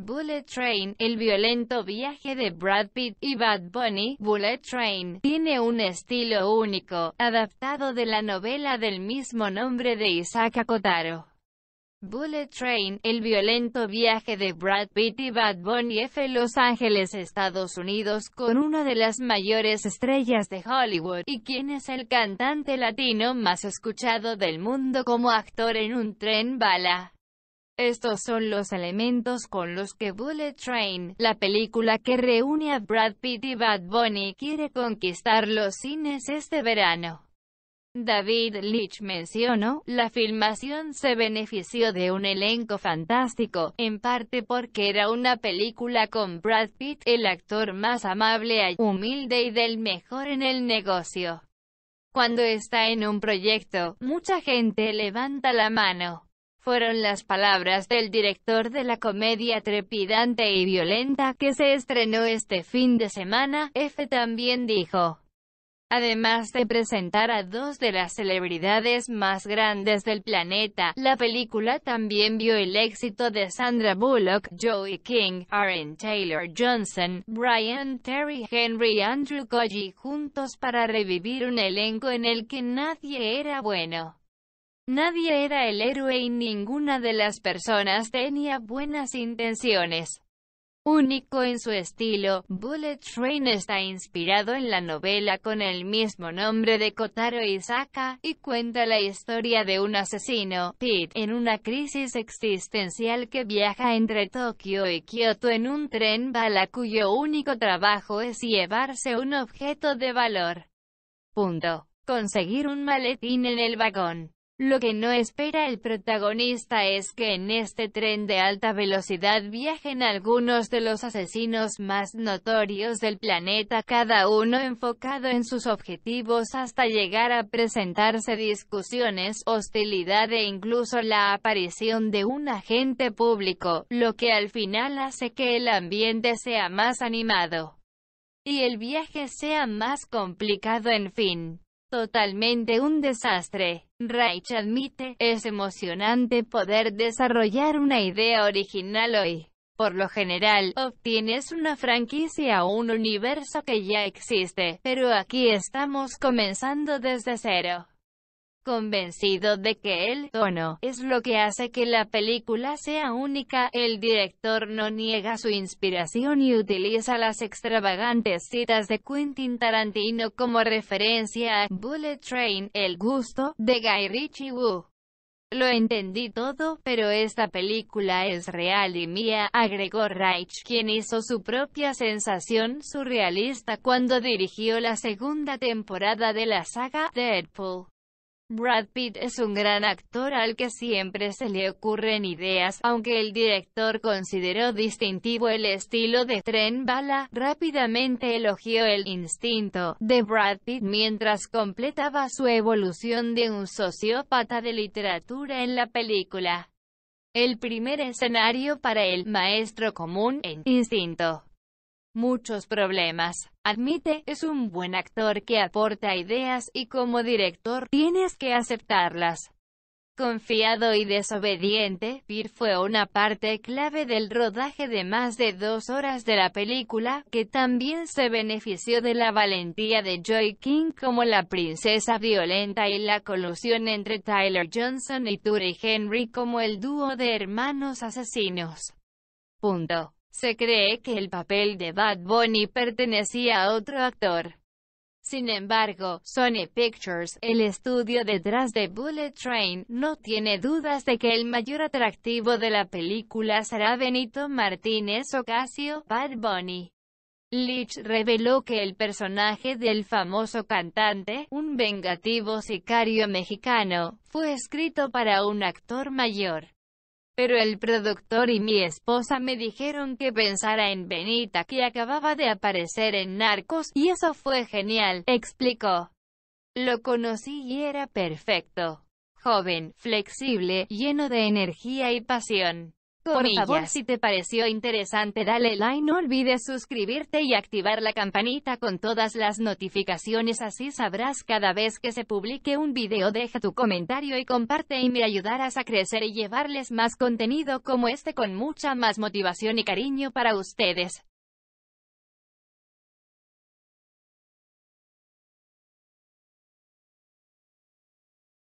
Bullet Train, el violento viaje de Brad Pitt y Bad Bunny, Bullet Train, tiene un estilo único, adaptado de la novela del mismo nombre de Isaac Kotaro. Bullet Train, el violento viaje de Brad Pitt y Bad Bunny F. Los Ángeles, Estados Unidos, con una de las mayores estrellas de Hollywood, y quien es el cantante latino más escuchado del mundo como actor en un tren bala. Estos son los elementos con los que Bullet Train, la película que reúne a Brad Pitt y Bad Bunny, quiere conquistar los cines este verano. David Leitch mencionó, la filmación se benefició de un elenco fantástico, en parte porque era una película con Brad Pitt, el actor más amable, humilde y del mejor en el negocio. Cuando está en un proyecto, mucha gente levanta la mano fueron las palabras del director de la comedia trepidante y violenta que se estrenó este fin de semana, F también dijo. Además de presentar a dos de las celebridades más grandes del planeta, la película también vio el éxito de Sandra Bullock, Joey King, Aaron Taylor Johnson, Brian Terry Henry Andrew Koji juntos para revivir un elenco en el que nadie era bueno. Nadie era el héroe y ninguna de las personas tenía buenas intenciones. Único en su estilo, Bullet Train está inspirado en la novela con el mismo nombre de Kotaro Isaka, y cuenta la historia de un asesino, Pete, en una crisis existencial que viaja entre Tokio y Kyoto en un tren bala cuyo único trabajo es llevarse un objeto de valor. Punto. Conseguir un maletín en el vagón. Lo que no espera el protagonista es que en este tren de alta velocidad viajen algunos de los asesinos más notorios del planeta, cada uno enfocado en sus objetivos hasta llegar a presentarse discusiones, hostilidad e incluso la aparición de un agente público, lo que al final hace que el ambiente sea más animado y el viaje sea más complicado en fin. Totalmente un desastre. Reich admite, es emocionante poder desarrollar una idea original hoy. Por lo general, obtienes una franquicia o un universo que ya existe, pero aquí estamos comenzando desde cero convencido de que el tono es lo que hace que la película sea única, el director no niega su inspiración y utiliza las extravagantes citas de Quentin Tarantino como referencia a Bullet Train, El gusto, de Guy Ritchie Wu. Lo entendí todo, pero esta película es real y mía, agregó Reich, quien hizo su propia sensación surrealista cuando dirigió la segunda temporada de la saga, Deadpool. Brad Pitt es un gran actor al que siempre se le ocurren ideas, aunque el director consideró distintivo el estilo de tren bala, rápidamente elogió el instinto de Brad Pitt mientras completaba su evolución de un sociópata de literatura en la película. El primer escenario para el maestro común en instinto muchos problemas. Admite, es un buen actor que aporta ideas y como director tienes que aceptarlas. Confiado y desobediente, Peer fue una parte clave del rodaje de más de dos horas de la película, que también se benefició de la valentía de Joy King como la princesa violenta y la colusión entre Tyler Johnson y Turi Henry como el dúo de hermanos asesinos. Punto. Se cree que el papel de Bad Bunny pertenecía a otro actor. Sin embargo, Sony Pictures, el estudio detrás de Bullet Train, no tiene dudas de que el mayor atractivo de la película será Benito Martínez Ocasio, Bad Bunny. Leach reveló que el personaje del famoso cantante, un vengativo sicario mexicano, fue escrito para un actor mayor. Pero el productor y mi esposa me dijeron que pensara en Benita que acababa de aparecer en Narcos, y eso fue genial, explicó. Lo conocí y era perfecto. Joven, flexible, lleno de energía y pasión. Por favor, si te pareció interesante dale like, no olvides suscribirte y activar la campanita con todas las notificaciones, así sabrás cada vez que se publique un video. Deja tu comentario y comparte y me ayudarás a crecer y llevarles más contenido como este con mucha más motivación y cariño para ustedes.